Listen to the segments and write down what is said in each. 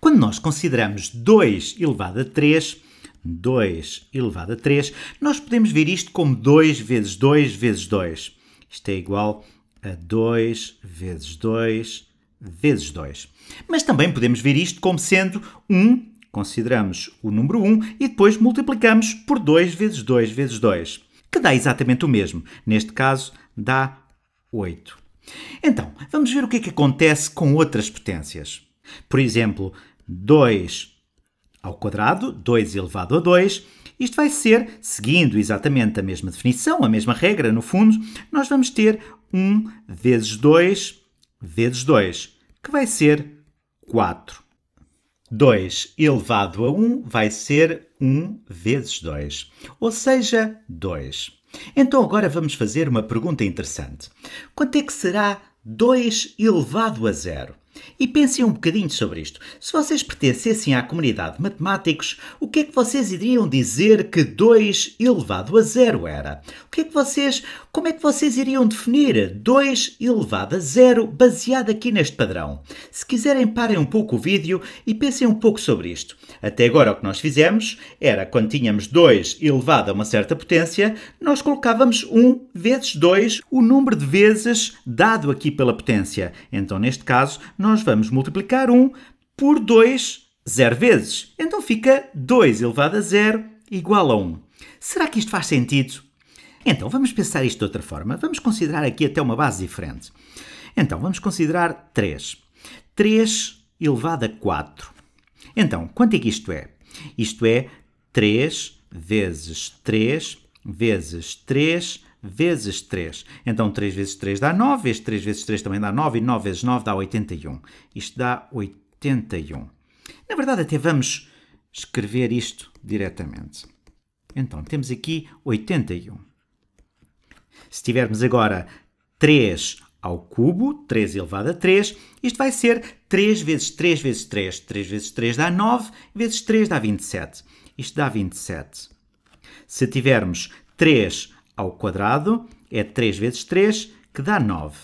Quando nós consideramos 2 elevado a 3, 2 elevado a 3, nós podemos ver isto como 2 vezes 2 vezes 2. Isto é igual a 2 vezes 2 vezes 2. Mas também podemos ver isto como sendo 1, consideramos o número 1 e depois multiplicamos por 2 vezes 2 vezes 2, que dá exatamente o mesmo. Neste caso, dá 8. Então, vamos ver o que é que acontece com outras potências. Por exemplo, 2 ao quadrado, 2 elevado a 2. Isto vai ser, seguindo exatamente a mesma definição, a mesma regra, no fundo, nós vamos ter 1 vezes 2 vezes 2, que vai ser 4. 2 elevado a 1 vai ser 1 vezes 2, ou seja, 2. Então agora vamos fazer uma pergunta interessante. Quanto é que será 2 elevado a 0? E pensem um bocadinho sobre isto. Se vocês pertencessem à comunidade de matemáticos, o que é que vocês iriam dizer que 2 elevado a zero era? O que é que vocês, como é que vocês iriam definir 2 elevado a zero baseado aqui neste padrão? Se quiserem, parem um pouco o vídeo e pensem um pouco sobre isto. Até agora o que nós fizemos era, quando tínhamos 2 elevado a uma certa potência, nós colocávamos 1 vezes 2, o número de vezes dado aqui pela potência. Então, neste caso, nós vamos multiplicar 1 por 2 zero vezes. Então fica 2 elevado a 0 igual a 1. Será que isto faz sentido? Então vamos pensar isto de outra forma. Vamos considerar aqui até uma base diferente. Então vamos considerar 3. 3 elevado a 4. Então, quanto é que isto é? Isto é 3 vezes 3 vezes 3 vezes 3. Então 3 vezes 3 dá 9, este 3 vezes 3 também dá 9, e 9 vezes 9 dá 81. Isto dá 81. Na verdade, até vamos escrever isto diretamente. Então, temos aqui 81. Se tivermos agora 3 ao cubo, 3 elevado a 3, isto vai ser 3 vezes 3 vezes 3. 3 vezes 3 dá 9, vezes 3 dá 27. Isto dá 27. Se tivermos 3 ao quadrado é 3 vezes 3, que dá 9.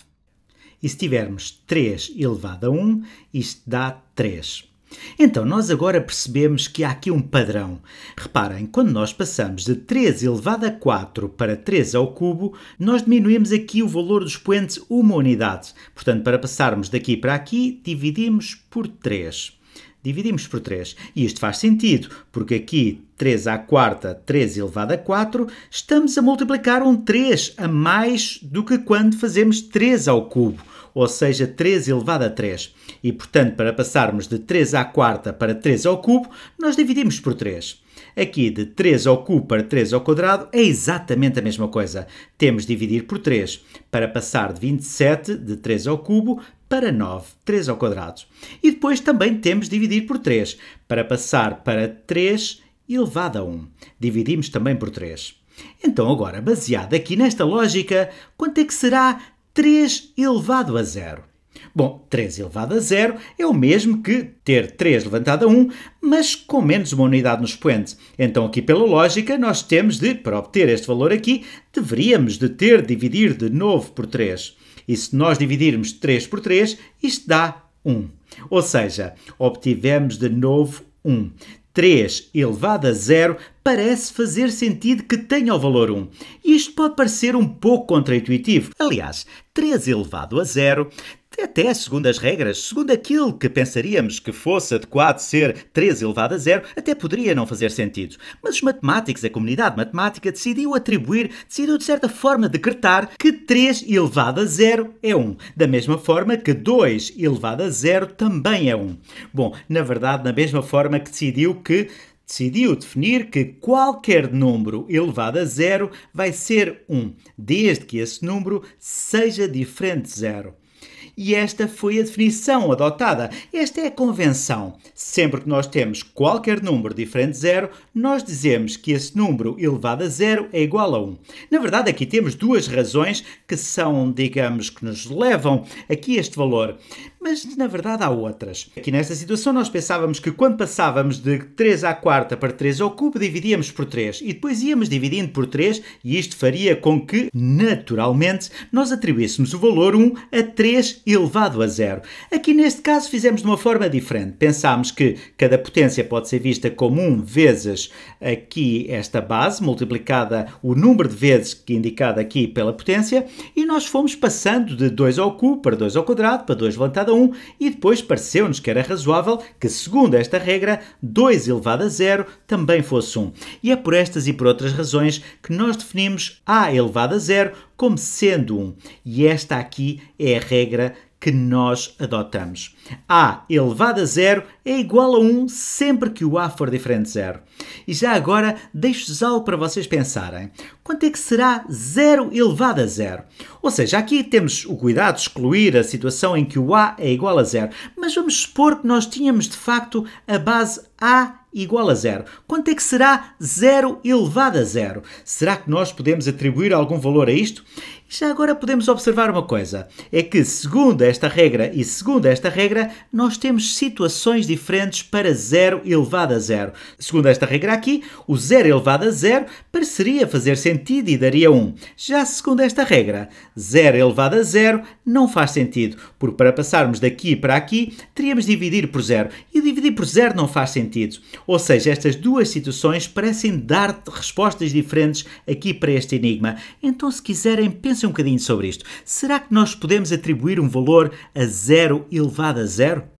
E se tivermos 3 elevado a 1, isto dá 3. Então, nós agora percebemos que há aqui um padrão. Reparem, quando nós passamos de 3 elevado a 4 para 3 ao cubo, nós diminuímos aqui o valor do expoente uma unidade. Portanto, para passarmos daqui para aqui, dividimos por 3 dividimos por 3. E isto faz sentido, porque aqui 3 à quarta, 3 elevado a 4, estamos a multiplicar um 3 a mais do que quando fazemos 3 ao cubo, ou seja, 3 elevado a 3. E, portanto, para passarmos de 3 à quarta para 3 ao cubo, nós dividimos por 3. Aqui, de 3 ao cubo para 3 ao quadrado, é exatamente a mesma coisa. Temos de dividir por 3 para passar de 27, de 3 ao cubo, para 9, 3 ao quadrado. E depois também temos dividir por 3, para passar para 3 elevado a 1. Dividimos também por 3. Então agora, baseado aqui nesta lógica, quanto é que será 3 elevado a 0? Bom, 3 elevado a 0 é o mesmo que ter 3 levantado a 1, mas com menos uma unidade no expoente. Então aqui pela lógica nós temos de, para obter este valor aqui, deveríamos de ter de dividir de novo por 3. E se nós dividirmos 3 por 3, isto dá 1. Ou seja, obtivemos de novo 1. 3 elevado a 0 parece fazer sentido que tenha o valor 1. isto pode parecer um pouco contraintuitivo. Aliás, 3 elevado a 0 até segundo as regras, segundo aquilo que pensaríamos que fosse adequado ser 3 elevado a 0, até poderia não fazer sentido. Mas os matemáticos, a comunidade matemática, decidiu atribuir, decidiu de certa forma decretar que 3 elevado a 0 é 1, da mesma forma que 2 elevado a 0 também é 1. Bom, na verdade, da mesma forma que decidiu que decidiu definir que qualquer número elevado a zero vai ser 1, desde que esse número seja diferente de zero e esta foi a definição adotada. Esta é a convenção. Sempre que nós temos qualquer número diferente de zero, nós dizemos que esse número elevado a zero é igual a 1. Na verdade, aqui temos duas razões que são, digamos, que nos levam aqui este valor. Mas na verdade há outras. Aqui nesta situação nós pensávamos que quando passávamos de 3 à quarta para 3 ao cubo, dividíamos por 3 e depois íamos dividindo por 3 e isto faria com que, naturalmente, nós atribuíssemos o valor 1 a 3 elevado a zero. Aqui neste caso fizemos de uma forma diferente. Pensámos que cada potência pode ser vista como 1 vezes aqui esta base, multiplicada o número de vezes que indicado aqui pela potência, e nós fomos passando de 2 ao cubo para 2 ao quadrado, para 2 levantado a 1, e depois pareceu-nos que era razoável que, segundo esta regra, 2 elevado a zero também fosse 1. E é por estas e por outras razões que nós definimos a elevado a zero como sendo um. E esta aqui é a regra que nós adotamos. A elevado a zero é igual a 1 sempre que o A for diferente de zero. E já agora deixo-vos algo para vocês pensarem. Quanto é que será zero elevado a zero? Ou seja, aqui temos o cuidado de excluir a situação em que o A é igual a zero, mas vamos supor que nós tínhamos de facto a base A igual a zero. Quanto é que será zero elevado a zero? Será que nós podemos atribuir algum valor a isto? Já agora podemos observar uma coisa: é que, segundo esta regra e segundo esta regra, nós temos situações diferentes para 0 elevado a 0. Segundo esta regra aqui, o 0 elevado a 0 pareceria fazer sentido e daria 1. Já segundo esta regra, 0 elevado a 0 não faz sentido, porque para passarmos daqui para aqui teríamos de dividir por 0 e dividir por 0 não faz sentido. Ou seja, estas duas situações parecem dar respostas diferentes aqui para este enigma. Então, se quiserem, pensem um bocadinho sobre isto. Será que nós podemos atribuir um valor a zero elevado a zero?